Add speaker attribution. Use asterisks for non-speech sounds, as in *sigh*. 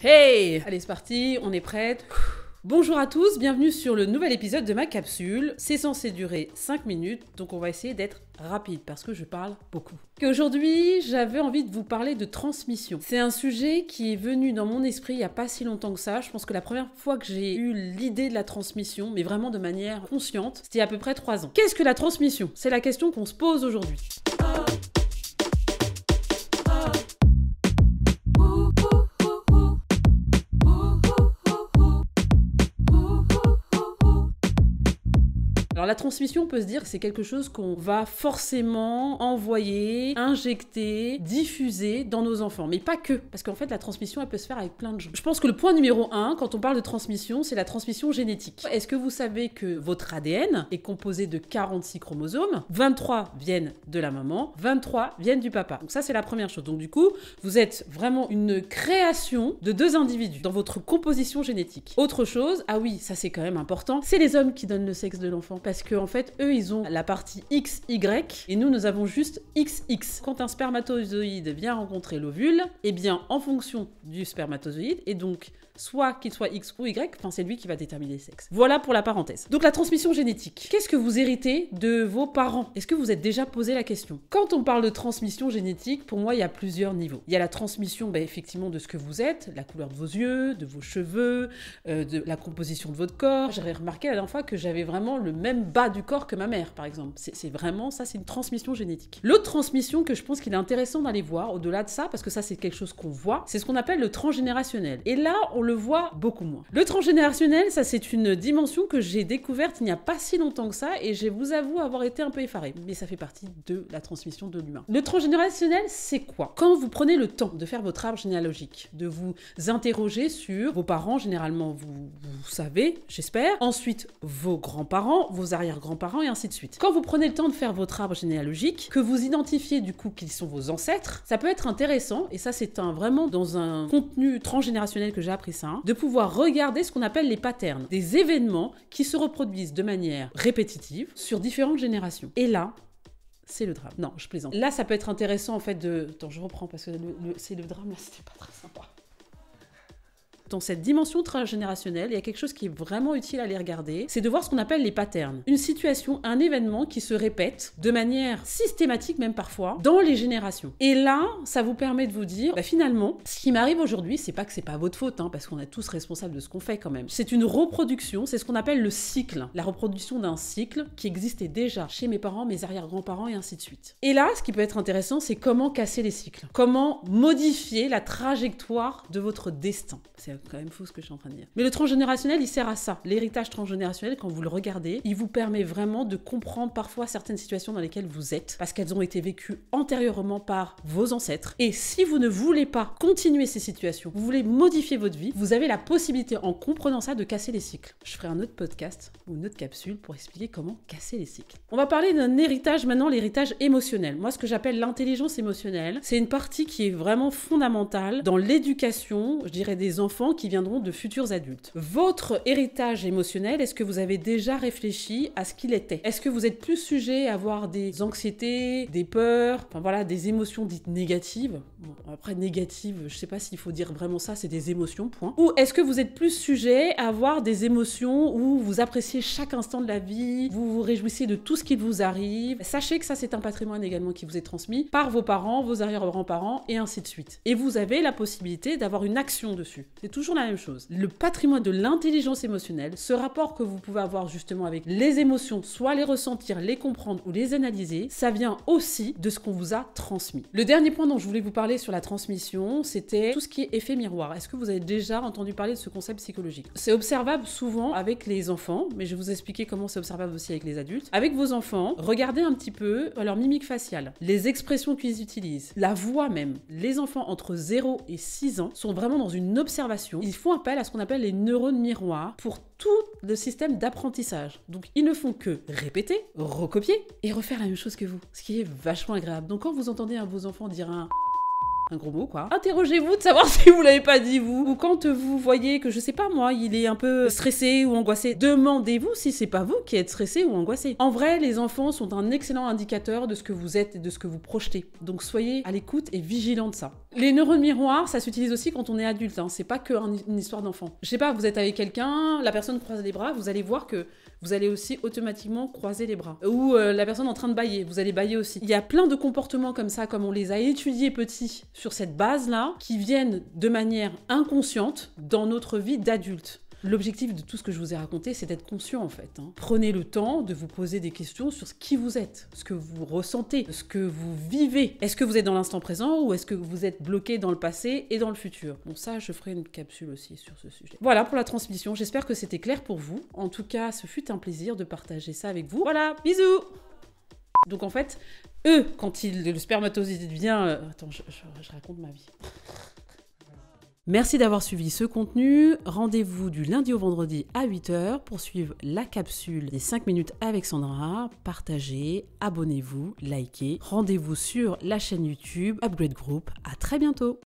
Speaker 1: Hey Allez, c'est parti, on est prête. Bonjour à tous, bienvenue sur le nouvel épisode de ma capsule. C'est censé durer 5 minutes, donc on va essayer d'être rapide parce que je parle beaucoup. Aujourd'hui, j'avais envie de vous parler de transmission. C'est un sujet qui est venu dans mon esprit il n'y a pas si longtemps que ça. Je pense que la première fois que j'ai eu l'idée de la transmission, mais vraiment de manière consciente, c'était à peu près 3 ans. Qu'est-ce que la transmission C'est la question qu'on se pose aujourd'hui. Alors la transmission, on peut se dire, c'est quelque chose qu'on va forcément envoyer, injecter, diffuser dans nos enfants, mais pas que, parce qu'en fait la transmission, elle peut se faire avec plein de gens. Je pense que le point numéro un, quand on parle de transmission, c'est la transmission génétique. Est-ce que vous savez que votre ADN est composé de 46 chromosomes 23 viennent de la maman, 23 viennent du papa. Donc ça, c'est la première chose. Donc du coup, vous êtes vraiment une création de deux individus dans votre composition génétique. Autre chose, ah oui, ça c'est quand même important, c'est les hommes qui donnent le sexe de l'enfant parce qu'en en fait, eux, ils ont la partie XY et nous, nous avons juste XX. Quand un spermatozoïde vient rencontrer l'ovule, eh bien, en fonction du spermatozoïde, et donc soit qu'il soit X ou Y, enfin c'est lui qui va déterminer le sexe. Voilà pour la parenthèse. Donc la transmission génétique. Qu'est-ce que vous héritez de vos parents Est-ce que vous êtes déjà posé la question Quand on parle de transmission génétique, pour moi il y a plusieurs niveaux. Il y a la transmission ben, effectivement de ce que vous êtes, la couleur de vos yeux, de vos cheveux, euh, de la composition de votre corps. J'avais remarqué la dernière fois que j'avais vraiment le même bas du corps que ma mère, par exemple. C'est vraiment ça, c'est une transmission génétique. L'autre transmission que je pense qu'il est intéressant d'aller voir, au-delà de ça, parce que ça c'est quelque chose qu'on voit, c'est ce qu'on appelle le transgénérationnel. Et là, on le voit beaucoup moins. Le transgénérationnel, ça c'est une dimension que j'ai découverte il n'y a pas si longtemps que ça, et je vous avoue avoir été un peu effaré. Mais ça fait partie de la transmission de l'humain. Le transgénérationnel, c'est quoi Quand vous prenez le temps de faire votre arbre généalogique, de vous interroger sur vos parents, généralement vous, vous savez, j'espère, ensuite vos grands-parents, vos arrière-grands-parents et ainsi de suite. Quand vous prenez le temps de faire votre arbre généalogique, que vous identifiez du coup qu'ils sont vos ancêtres, ça peut être intéressant, et ça c'est vraiment dans un contenu transgénérationnel que j'ai appris ça, hein, de pouvoir regarder ce qu'on appelle les patterns, des événements qui se reproduisent de manière répétitive sur différentes générations. Et là, c'est le drame. Non, je plaisante. Là, ça peut être intéressant en fait de. Attends, je reprends parce que c'est le drame là, c'était pas très sympa dans cette dimension transgénérationnelle, il y a quelque chose qui est vraiment utile à aller regarder, c'est de voir ce qu'on appelle les patterns. Une situation, un événement qui se répète de manière systématique, même parfois, dans les générations. Et là, ça vous permet de vous dire, bah, finalement, ce qui m'arrive aujourd'hui, c'est pas que c'est pas votre faute, hein, parce qu'on est tous responsables de ce qu'on fait quand même. C'est une reproduction, c'est ce qu'on appelle le cycle, la reproduction d'un cycle qui existait déjà chez mes parents, mes arrière-grands-parents et ainsi de suite. Et là, ce qui peut être intéressant, c'est comment casser les cycles, comment modifier la trajectoire de votre destin quand même fou ce que je suis en train de dire. Mais le transgénérationnel, il sert à ça. L'héritage transgénérationnel, quand vous le regardez, il vous permet vraiment de comprendre parfois certaines situations dans lesquelles vous êtes, parce qu'elles ont été vécues antérieurement par vos ancêtres. Et si vous ne voulez pas continuer ces situations, vous voulez modifier votre vie, vous avez la possibilité, en comprenant ça, de casser les cycles. Je ferai un autre podcast ou une autre capsule pour expliquer comment casser les cycles. On va parler d'un héritage maintenant, l'héritage émotionnel. Moi, ce que j'appelle l'intelligence émotionnelle, c'est une partie qui est vraiment fondamentale dans l'éducation, je dirais, des enfants qui viendront de futurs adultes. Votre héritage émotionnel, est-ce que vous avez déjà réfléchi à ce qu'il était Est-ce que vous êtes plus sujet à avoir des anxiétés, des peurs, enfin voilà, des émotions dites négatives bon, Après, négatives, je sais pas s'il faut dire vraiment ça, c'est des émotions, point. Ou est-ce que vous êtes plus sujet à avoir des émotions où vous appréciez chaque instant de la vie, vous vous réjouissez de tout ce qui vous arrive Sachez que ça, c'est un patrimoine également qui vous est transmis par vos parents, vos arrière-grands-parents, et ainsi de suite. Et vous avez la possibilité d'avoir une action dessus. C'est toujours la même chose. Le patrimoine de l'intelligence émotionnelle, ce rapport que vous pouvez avoir justement avec les émotions, soit les ressentir, les comprendre ou les analyser, ça vient aussi de ce qu'on vous a transmis. Le dernier point dont je voulais vous parler sur la transmission, c'était tout ce qui est effet miroir. Est-ce que vous avez déjà entendu parler de ce concept psychologique C'est observable souvent avec les enfants, mais je vais vous expliquer comment c'est observable aussi avec les adultes. Avec vos enfants, regardez un petit peu leur mimique faciale, les expressions qu'ils utilisent, la voix même. Les enfants entre 0 et 6 ans sont vraiment dans une observation ils font appel à ce qu'on appelle les neurones miroirs pour tout le système d'apprentissage. Donc ils ne font que répéter, recopier et refaire la même chose que vous, ce qui est vachement agréable. Donc quand vous entendez à vos enfants dire un gros mot quoi. Interrogez-vous de savoir *laughs* si vous l'avez pas dit vous. Ou quand vous voyez que je sais pas moi, il est un peu stressé ou angoissé, demandez-vous si c'est pas vous qui êtes stressé ou angoissé. En vrai, les enfants sont un excellent indicateur de ce que vous êtes et de ce que vous projetez. Donc soyez à l'écoute et vigilant de ça. Les neurones miroirs, ça s'utilise aussi quand on est adulte. Hein. C'est pas que une histoire d'enfant. Je sais pas, vous êtes avec quelqu'un, la personne croise les bras, vous allez voir que vous allez aussi automatiquement croiser les bras. Ou euh, la personne en train de bailler, vous allez bailler aussi. Il y a plein de comportements comme ça, comme on les a étudiés petits sur cette base-là, qui viennent de manière inconsciente dans notre vie d'adulte. L'objectif de tout ce que je vous ai raconté, c'est d'être conscient en fait. Hein. Prenez le temps de vous poser des questions sur ce qui vous êtes, ce que vous ressentez, ce que vous vivez. Est-ce que vous êtes dans l'instant présent ou est-ce que vous êtes bloqué dans le passé et dans le futur Bon, ça, je ferai une capsule aussi sur ce sujet. Voilà pour la transmission. J'espère que c'était clair pour vous. En tout cas, ce fut un plaisir de partager ça avec vous. Voilà, bisous donc en fait, eux, quand ils, le spermatozoïde vient... Euh, attends, je raconte ma vie. Merci d'avoir suivi ce contenu. Rendez-vous du lundi au vendredi à 8h pour suivre la capsule des 5 minutes avec Sandra. Partagez, abonnez-vous, likez. Rendez-vous sur la chaîne YouTube Upgrade Group. À très bientôt.